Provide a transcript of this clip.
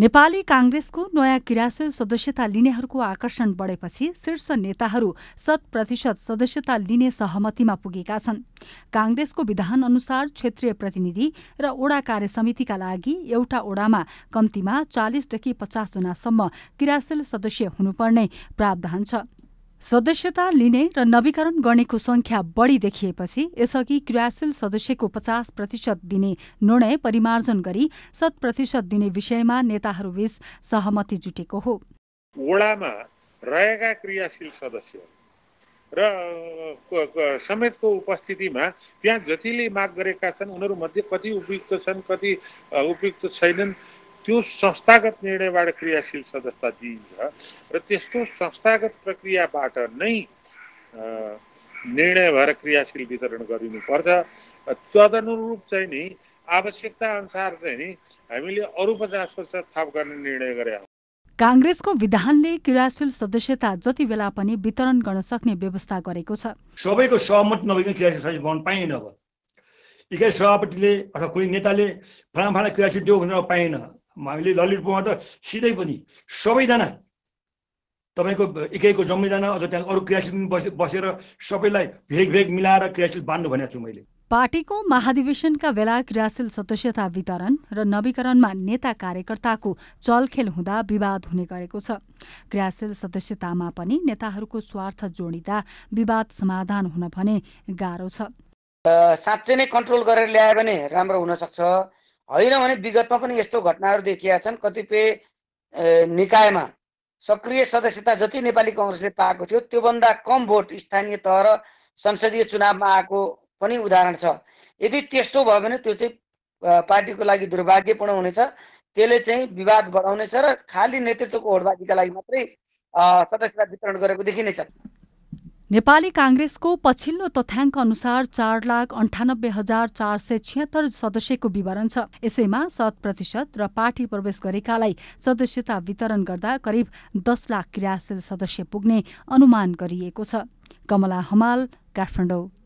नेपाली काङ्ग्रेसको नयाँ क्रियाशील सदस्यता लिनेहरूको आकर्षण बढेपछि शीर्ष नेताहरू शत प्रतिशत सदस्यता लिने सहमतिमा पुगेका छन् काङ्ग्रेसको विधान अनुसार क्षेत्रीय प्रतिनिधि र ओडा कार्य समितिका लागि एउटा ओडामा कम्तीमा चालिसदेखि पचासजनासम्म क्रियाशील सदस्य हुनुपर्ने प्रावधान छ सदस्यता लिने र नवीकरण गर्नेको सङ्ख्या बढी देखिएपछि यसअघि क्रियाशील सदस्यको पचास प्रतिशत दिने निर्णय परिमार्जन गरी शत प्रतिशत दिने विषयमा नेताहरूबीच सहमति जुटेको हो वडामा रहेका क्रियाशील सदस्य र समेतको उपस्थितिमा त्यहाँ जतिले माग गरेका छन् उनीहरूमध्ये कति उपयुक्त छन् कति उपयुक्त छैनन् त्यो संस्थागत निर्णयबाट क्रियाशील सदस्यता दिइन्छ र त्यस्तो संस्थागत प्रक्रियाबाट नै निर्णय भएर क्रियाशील वितरण गरिनुपर्छ तदनुरूप चाहिँ नि आवश्यकता अनुसार चाहिँ नि हामीले अरू पचास प्रतिशत थप गर्ने निर्णय गरे काङ्ग्रेसको विधानले क्रियाशील सदस्यता जति बेला पनि वितरण गर्न सक्ने व्यवस्था गरेको छ सबैको सहमत नभइकन क्रियाशील सदस्य बनाउन पाइएन अब इकाइ सभापतिले अथवा कुनै नेताले फलाम फलाम क्रियाशील देऊ भनेर पाइएन हामीले ललितपुरबाट सिधै पनि सबैजना तपाईँको एकैको जम्मैजना अझ त्यहाँ अरू क्रियाशील बसेर सबैलाई भेग भेग मिलाएर क्रियाशील बाँड्नु भनेको छु मैले पार्टीको महाधिवेशनका बेला क्रियाशील सदस्यता वितरण र नवीकरणमा नेता कार्यकर्ताको चलखेल हुँदा विवाद हुने गरेको छ क्रियाशील सदस्यतामा पनि नेताहरूको स्वार्थ जोडिँदा विवाद समाधान हुन भने गाह्रो छ साँच्चै नै कन्ट्रोल गरेर ल्यायो भने राम्रो हुनसक्छ होइन भने विगतमा पनि यस्तो घटनाहरू देखिएका छन् कतिपय निकायमा सक्रिय सदस्यता जति नेपाली कङ्ग्रेसले पाएको थियो त्योभन्दा कम भोट स्थानीय तह र संसदीय चुनावमा आएको पनि उदाहरण छ यदि त्यस्तो भयो भने त्यो चाहिँ पार्टीको लागि दुर्भाग्यपूर्ण हुनेछ त्यसले चाहिँ विवाद बढाउनेछ र खालि नेतृत्वको होडबाजीका लागि मात्रै सदस्यता वितरण गरेको देखिनेछ नेपाली काङ्ग्रेसको पछिल्लो तथ्याङ्क अनुसार चार लाख अन्ठानब्बे हजार चार सय छिहत्तर सदस्यको विवरण छ यसैमा शत प्रतिशत र पार्टी प्रवेश गरेकालाई सदस्यता वितरण गर्दा करिब दस लाख क्रियाशील सदस्य पुग्ने अनुमान गरिएको छ कमला हमाल काठमाडौँ